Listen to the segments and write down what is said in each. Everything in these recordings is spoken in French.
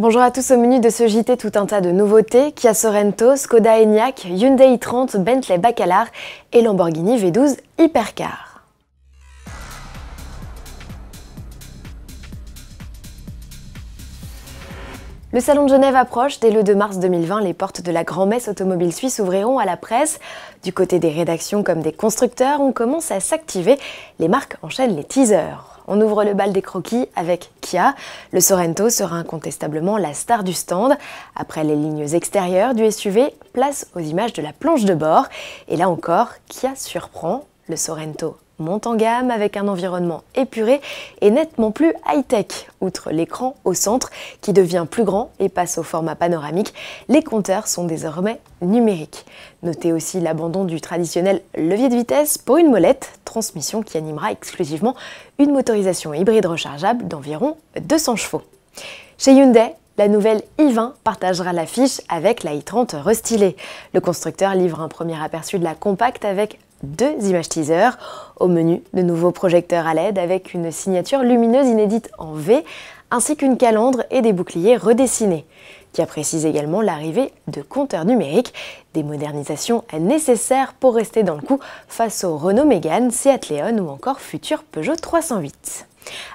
Bonjour à tous au menu de ce JT tout un tas de nouveautés, Kia Sorento, Skoda Enyaq, Hyundai i30, Bentley Bacalar et Lamborghini V12 Hypercar. Le Salon de Genève approche. Dès le 2 mars 2020, les portes de la grand-messe automobile suisse ouvriront à la presse. Du côté des rédactions comme des constructeurs, on commence à s'activer. Les marques enchaînent les teasers. On ouvre le bal des croquis avec Kia. Le Sorento sera incontestablement la star du stand. Après les lignes extérieures du SUV, place aux images de la planche de bord. Et là encore, Kia surprend le Sorento monte en gamme avec un environnement épuré et nettement plus high-tech. Outre l'écran au centre qui devient plus grand et passe au format panoramique, les compteurs sont désormais numériques. Notez aussi l'abandon du traditionnel levier de vitesse pour une molette, transmission qui animera exclusivement une motorisation hybride rechargeable d'environ 200 chevaux. Chez Hyundai, la nouvelle i20 partagera l'affiche avec la i30 restylée. Le constructeur livre un premier aperçu de la compacte avec deux images teaser. Au menu, de nouveaux projecteurs à LED avec une signature lumineuse inédite en V, ainsi qu'une calandre et des boucliers redessinés, qui apprécisent également l'arrivée de compteurs numériques, des modernisations nécessaires pour rester dans le coup face au Renault Mégane, Seat Leon ou encore futur Peugeot 308.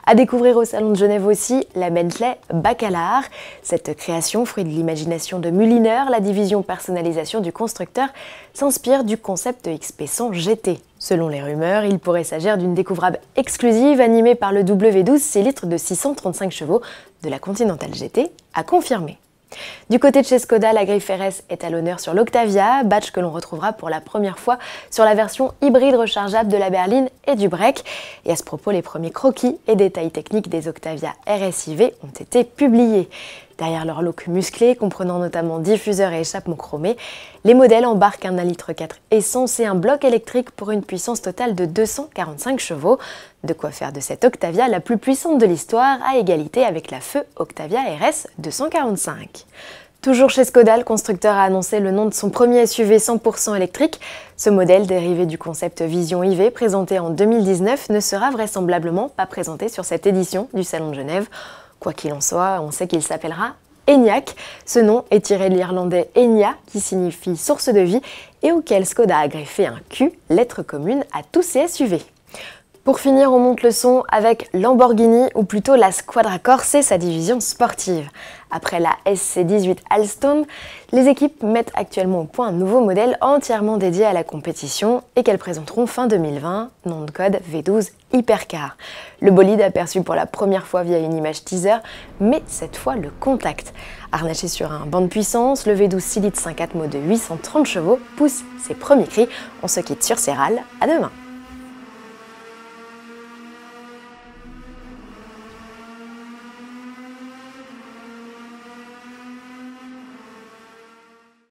À découvrir au Salon de Genève aussi la Bentley Bacalar. Cette création, fruit de l'imagination de Mulliner, la division personnalisation du constructeur, s'inspire du concept XP100 GT. Selon les rumeurs, il pourrait s'agir d'une découvrable exclusive animée par le W12 6 litres de 635 chevaux de la Continental GT, à confirmer. Du côté de chez Skoda, la grille RS est à l'honneur sur l'Octavia, badge que l'on retrouvera pour la première fois sur la version hybride rechargeable de la berline et du break. Et à ce propos, les premiers croquis et détails techniques des Octavia RSIV ont été publiés. Derrière leur look musclé, comprenant notamment diffuseur et échappement chromé, les modèles embarquent un 1,4 4 essence et un bloc électrique pour une puissance totale de 245 chevaux. De quoi faire de cette Octavia la plus puissante de l'histoire, à égalité avec la feu Octavia RS 245. Toujours chez Skoda, le constructeur a annoncé le nom de son premier SUV 100% électrique. Ce modèle, dérivé du concept Vision IV présenté en 2019, ne sera vraisemblablement pas présenté sur cette édition du Salon de Genève. Quoi qu'il en soit, on sait qu'il s'appellera ENIAC. Ce nom est tiré de l'irlandais Enya, qui signifie source de vie, et auquel Skoda a greffé un Q, lettre commune à tous ses SUV. Pour finir, on monte le son avec Lamborghini, ou plutôt la Squadra Corse et sa division sportive. Après la SC18 Alstom, les équipes mettent actuellement au point un nouveau modèle entièrement dédié à la compétition et qu'elles présenteront fin 2020, nom de code V12 Hypercar. Le bolide aperçu pour la première fois via une image teaser, mais cette fois le contact. Harnaché sur un banc de puissance, le V12 6 litres 5 atmos de 830 chevaux pousse ses premiers cris. On se quitte sur ces râles, à demain